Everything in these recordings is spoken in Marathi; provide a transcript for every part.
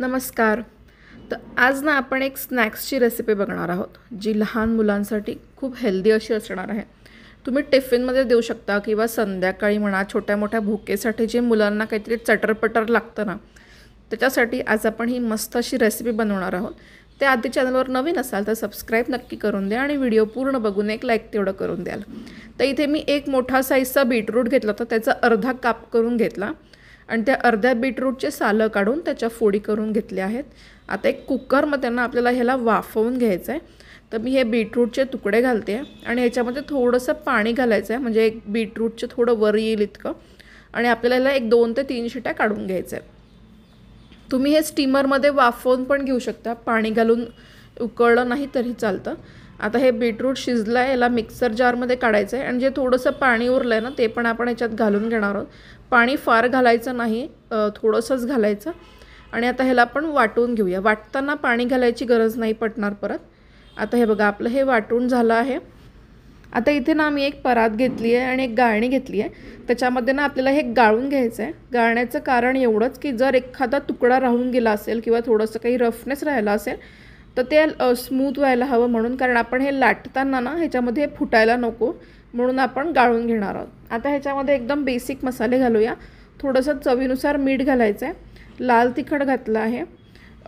नमस्कार तर आज ना आपण एक स्नॅक्सची रेसिपी बघणार आहोत जी लहान मुलांसाठी खूप हेल्दी अशी असणार आहे तुम्ही टिफिनमध्ये देऊ शकता किंवा संध्याकाळी म्हणा छोट्या मोठ्या भुकेसाठी जे मुलांना काहीतरी चटरपटर लागतं ना त्याच्यासाठी आज आपण ही मस्त अशी रेसिपी बनवणार आहोत ते आधी चॅनलवर नवीन असाल तर सबस्क्राईब नक्की करून द्या आणि व्हिडिओ पूर्ण बघून एक लाईक तेवढं करून द्याल तर इथे मी एक मोठा साईजचा बीटरूट घेतला होता त्याचा अर्धा काप करून घेतला आणि त्या अर्ध्या बीटरूटचे सालं काढून त्याच्या फोडी करून घेतले आहेत आता एक कुकरमध्ये त्यांना आपल्याला ह्याला वाफवून घ्यायचं आहे तर मी हे बीटरूटचे तुकडे घालते आहे आणि ह्याच्यामध्ये थोडंसं पाणी घालायचं आहे म्हणजे एक बीटरूटचं थोडं वर येईल इतकं आणि आपल्याला ह्याला एक दोन ते तीन शिट्या काढून घ्यायचं आहे तुम्ही हे स्टीमरमध्ये वाफवून पण घेऊ शकता पाणी घालून उकळलं नाही तरी चालतं आता हे बीटरूट शिजलं आहे याला मिक्सर जारमध्ये काढायचं आहे आणि जे थोडंसं पाणी उरलं आहे ना ते पण आपण याच्यात घालून घेणार आहोत पाणी फार घालायचं नाही थोडंसंच घालायचं आणि आता ह्याला आपण वाटून घेऊया वाटताना पाणी घालायची गरज नाही पटणार परत आता हे बघा आपलं हे वाटून झालं आहे आता इथे ना आम्ही एक परात घेतली आहे आणि एक गाळणी घेतली आहे त्याच्यामध्ये ना आपल्याला हे गाळून घ्यायचं आहे गाळण्याचं कारण एवढंच की जर एखादा तुकडा राहून गेला असेल किंवा थोडंसं काही रफनेस राहिला असेल तर ते स्मूथ व्हायला हवं म्हणून कारण आपण हे लाटताना ना ह्याच्यामध्ये फुटायला नको म्हणून आपण गाळून घेणार आहोत आता ह्याच्यामध्ये एकदम बेसिक मसाले घालूया थोडंसं चवीनुसार मीठ घालायचं आहे लाल तिखट घातलं आहे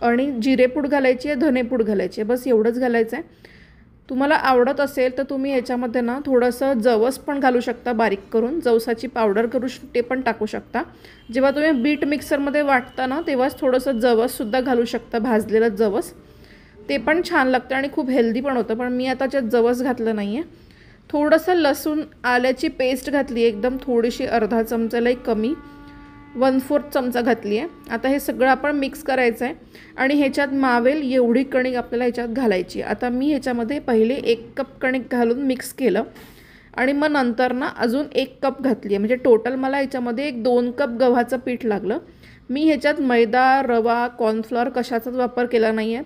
आणि जिरेपूड घालायची आहे धनेपूड घालायची आहे बस एवढंच घालायचं आहे तुम्हाला आवडत असेल तर तुम्ही याच्यामध्ये ना थोडंसं जवस पण घालू शकता बारीक करून जवसाची पावडर करू ते पण टाकू शकता जेव्हा तुम्ही बीट मिक्सरमध्ये वाटता ना तेव्हाच थोडंसं जवससुद्धा घालू शकता भाजलेलं जवस ते पण छान लागतं आणि खूप हेल्दी पण होतं पण मी आता त्यात जवस घातलं नाही आहे थोडंसं लसूण आल्याची पेस्ट घातली एकदम थोडीशी अर्धा चमचालाही कमी वन फोर्थ चमचा घातली आहे आता हे सगळं आपण मिक्स करायचं आहे आणि ह्याच्यात मावेल एवढी कणिक आपल्याला ह्याच्यात घालायची आता मी ह्याच्यामध्ये पहिले एक कप कणिक घालून मिक्स केलं आणि मग नंतर ना अजून एक कप घातली आहे म्हणजे टोटल मला ह्याच्यामध्ये एक दोन कप गव्हाचं पीठ लागलं मी ह्याच्यात मैदा रवा कॉर्नफ्लॉवर कशाचाच वापर केला नाही आहे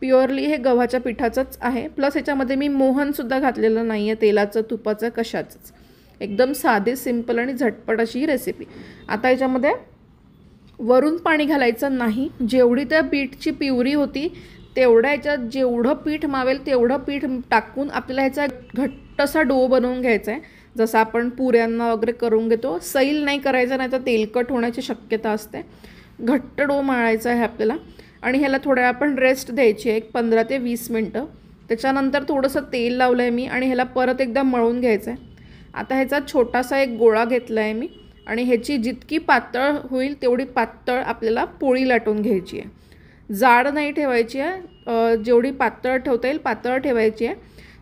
प्युअरली हे गव्हाच्या पिठाचंच आहे प्लस ह्याच्यामध्ये मी मोहनसुद्धा घातलेलं नाही आहे तेलाचं तुपाचं कशाचंच एकदम साधी सिंपल आणि झटपट अशी ही रेसिपी आता याच्यामध्ये वरून पाणी घालायचं नाही जेवढी त्या पीठची पिवरी होती तेवढ्या याच्यात जेवढं पीठ मावेल तेवढं पीठ टाकून आपल्याला ह्याचा घट्टसा डो बनवून घ्यायचा आहे जसं आपण पुऱ्यांना वगैरे करून घेतो सैल नाही करायचं नाही तर तेलकट होण्याची शक्यता असते घट्ट डो माळायचा आहे आपल्याला आणि ह्याला थोड्या आपण रेस्ट द्यायची आहे एक पंधरा ते वीस मिनटं त्याच्यानंतर थोडंसं तेल लावलं आहे मी आणि ह्याला परत एकदा मळून घ्यायचं आहे आता ह्याचा छोटासा एक गोळा घेतला आहे मी आणि ह्याची जितकी पातळ होईल तेवढी पातळ आपल्याला पोळी लाटून घ्यायची आहे जाड नाही ठेवायची आहे जेवढी पातळ ठेवता येईल पातळ ठेवायची आहे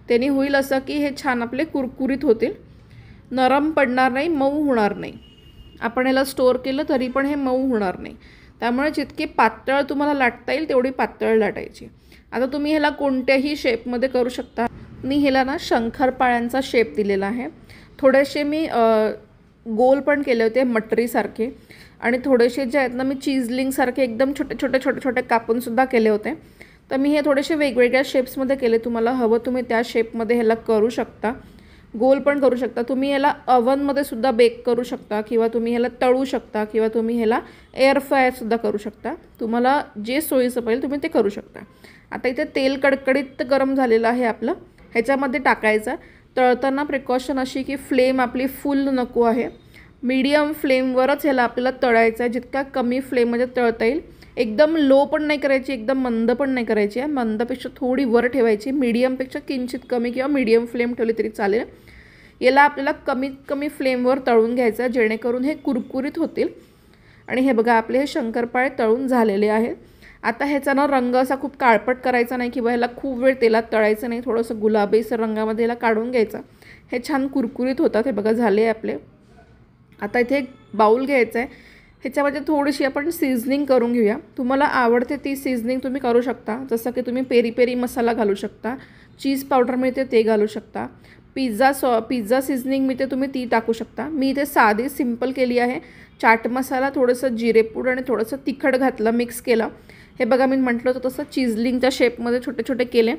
त्यांनी होईल असं की हे छान आपले कुरकुरीत होतील नरम पडणार नाही मऊ होणार नाही आपण ह्याला स्टोअर केलं तरी पण हे मऊ होणार नाही त्यामुळे जितकी पातळ तुम्हाला लाटता येईल तेवढी पातळ लाटायची आता तुम्ही ह्याला कोणत्याही शेपमध्ये करू शकता मी ह्याला ना शंकरपाळ्यांचा शेप दिलेला आहे थोडेसे मी गोल पण केले होते मटरीसारखे आणि थोडेसे जे आहेत ना मी चिजलिंगसारखे एकदम छोटे छोटे छोटे छोटे कापूनसुद्धा केले होते तर मी हे थोडेसे वेगवेगळ्या शेप्समध्ये केले तुम्हाला हवं तुम्ही त्या शेपमध्ये ह्याला करू शकता गोल पण करू शकता तुम्ही ह्याला अवनमध्ये सुद्धा बेक करू शकता किंवा तुम्ही ह्याला तळू शकता किंवा तुम्ही ह्याला एअर करू शकता तुम्हाला जे सोयीचं पाहिजे तुम्ही ते करू शकता आता इथे तेल कडकडीत गरम झालेलं आहे आपलं ह्याच्यामध्ये टाकायचं तळताना प्रिकॉशन अशी की फ्लेम आपली फुल नको आहे मीडियम फ्लेमवरच ह्याला आपल्याला तळायचं आहे जितका कमी फ्लेममध्ये तळता येईल एकदम लो पण नाही करायची एकदम मंद पण नाही करायची आहे मंदपेक्षा थोडी वर ठेवायची मीडियमपेक्षा किंचित कमी किंवा मीडियम फ्लेम ठेवली तरी चालेल याला आपल्याला कमीत कमी फ्लेमवर तळून घ्यायचं आहे जेणेकरून हे कुरकुरीत होतील आणि हे बघा आपले हे शंकरपाळे तळून झालेले आहेत आता ह्याचा ना रंग असा खूप काळपट करायचा नाही किंवा ह्याला खूप वेळ तेलात तळायचं नाही थोडंसं गुलाबी रंगामध्ये याला काढून घ्यायचा हे छान कुरकुरीत होतात हे बघा झाले आपले आता इथे एक बाऊल घ्यायचा आहे ह्याच्यामध्ये थोडीशी आपण सीझनिंग करून घेऊया तुम्हाला आवडते ती सीझनिंग तुम्ही करू शकता जसं की तुम्ही पेरी पेरी मसाला घालू शकता चीज पावडर मिळते ते घालू शकता पिझ्झा सॉ पिझ्झा सीझनिंग मी ते तुम्ही ती टाकू शकता मी इथे साधी सिंपल केली आहे चाट मसाला थोडंसं जिरेपूड आणि थोडंसं तिखट घातलं मिक्स केलं हे बघा मी म्हटलं होतं तसं चिजलिंगच्या शेपमध्ये छोटे छोटे केले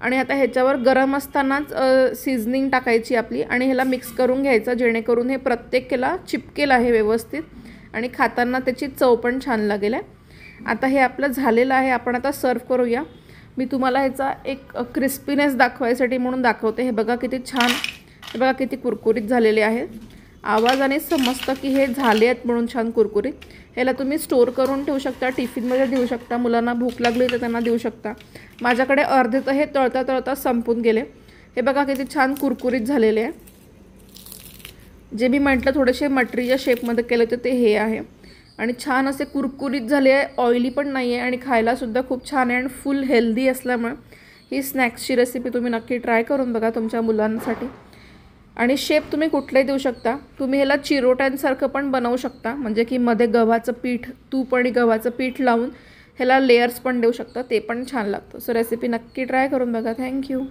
आणि आता ह्याच्यावर गरम असतानाच सिझनिंग टाकायची आपली आणि ह्याला मिक्स करून घ्यायचं जेणेकरून हे प्रत्येक केला चिपकेल आहे व्यवस्थित आणि खाताना त्याची चव पण छान लागेल आहे आता हे आपलं झालेलं आहे आपण आता सर्व करूया मी तुम्हाला ह्याचा एक क्रिस्पीनेस दाखवायसाठी म्हणून दाखवते हे बघा किती छान हे बघा किती कुरकुरीत झालेले आहे आणि समजतं की हे झाले आहेत म्हणून छान कुरकुरीत ह्याला तुम्ही स्टोअर करून ठेवू शकता टिफिनमध्ये देऊ शकता मुलांना भूक लागली तर त्यांना देऊ शकता माझ्याकडे अर्धे तर हे तळता तळता संपून गेले हे बघा किती छान कुरकुरीत झालेले आहे जे मी म्हटलं थोडेसे मटरीच्या शेपमध्ये केलं होतं ते हे आहे आणि छान असे कुरकुरीत झाले आहे ऑइली पण नाही आहे आणि खायलासुद्धा खूप छान आहे आणि फुल हेल्दी असल्यामुळे ही स्नॅक्सची रेसिपी तुम्ही नक्की ट्राय करून बघा तुमच्या मुलांसाठी आणि शेप तुम्ही कुठलाही देऊ शकता तुम्ही ह्याला चिरोट्यांसारखं पण बनवू शकता म्हणजे की मध्ये गव्हाचं पीठ तूप आणि गव्हाचं पीठ लावून ह्याला लेयर्स पण देऊ शकता ते पण छान लागतं सो रेसिपी नक्की ट्राय करून बघा थँक्यू